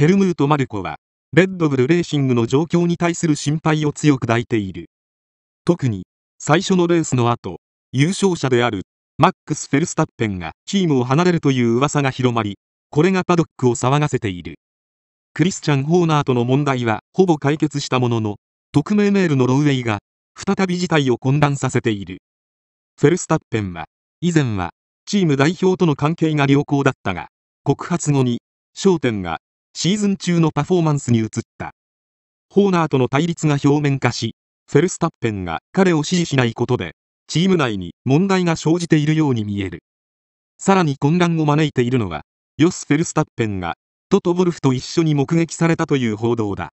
ヘルムート・マルコは、レッドブルレーシングの状況に対する心配を強く抱いている。特に、最初のレースの後、優勝者である、マックス・フェルスタッペンがチームを離れるという噂が広まり、これがパドックを騒がせている。クリスチャン・ホーナーとの問題はほぼ解決したものの、匿名メールのロウェイが、再び事態を混乱させている。フェルスタッペンは、以前は、チーム代表との関係が良好だったが、告発後に、焦点がシーズン中のパフォーマンスに移った。ホーナーとの対立が表面化し、フェルスタッペンが彼を支持しないことで、チーム内に問題が生じているように見える。さらに混乱を招いているのは、ヨス・フェルスタッペンが、トト・ボルフと一緒に目撃されたという報道だ。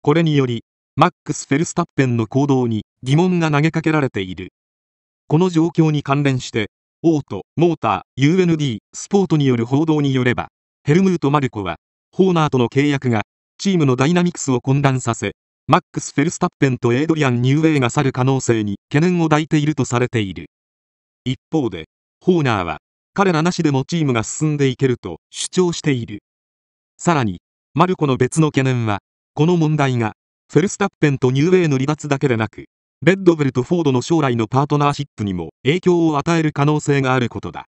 これにより、マックス・フェルスタッペンの行動に疑問が投げかけられている。この状況に関連して、オート、モーター、UND、スポートによる報道によれば、ヘルムート・マルコは、ホーナーとの契約が、チームのダイナミクスを混乱させ、マックス・フェルスタッペンとエイドリアン・ニューウェイが去る可能性に懸念を抱いているとされている。一方で、ホーナーは、彼らなしでもチームが進んでいけると主張している。さらに、マルコの別の懸念は、この問題が、フェルスタッペンとニューウェイの離脱だけでなく、レッドブルとフォードの将来のパートナーシップにも影響を与える可能性があることだ。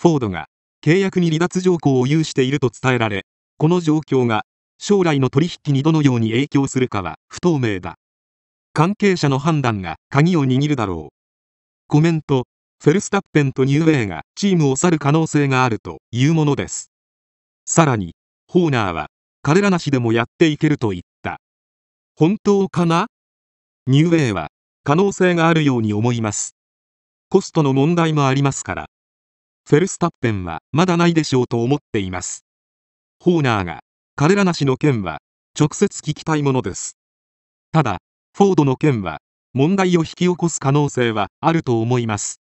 フォードが、契約に離脱条項を有していると伝えられ、この状況が将来の取引にどのように影響するかは不透明だ。関係者の判断が鍵を握るだろう。コメント、フェルスタッペンとニューウェイがチームを去る可能性があるというものです。さらに、ホーナーは彼らなしでもやっていけると言った。本当かなニューウェイは可能性があるように思います。コストの問題もありますから。フェルスタッペンはまだないでしょうと思っています。ホーナーが、彼らなしの件は、直接聞きたいものです。ただ、フォードの件は、問題を引き起こす可能性はあると思います。